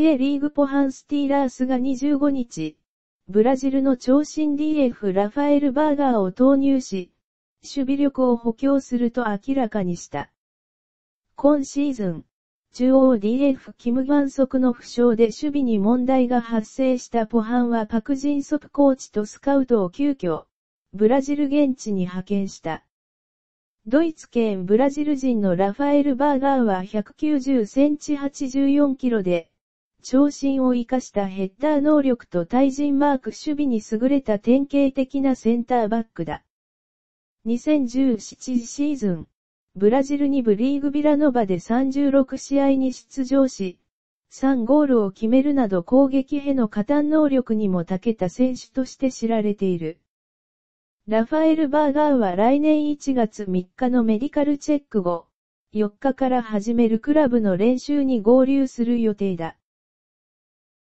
K リーグポハンスティーラースが25日、ブラジルの長身 DF ラファエル・バーガーを投入し、守備力を補強すると明らかにした。今シーズン、中央 DF キム・バンソクの負傷で守備に問題が発生したポハンはパク・ジンソプコーチとスカウトを急遽、ブラジル現地に派遣した。ドイツ県ブラジル人のラファエル・バーガーは190センチ84キロで、長身を生かしたヘッダー能力と対人マーク守備に優れた典型的なセンターバックだ。2017シーズン、ブラジル2部リーグビラノバで36試合に出場し、3ゴールを決めるなど攻撃への加担能力にも長けた選手として知られている。ラファエル・バーガーは来年1月3日のメディカルチェック後、4日から始めるクラブの練習に合流する予定だ。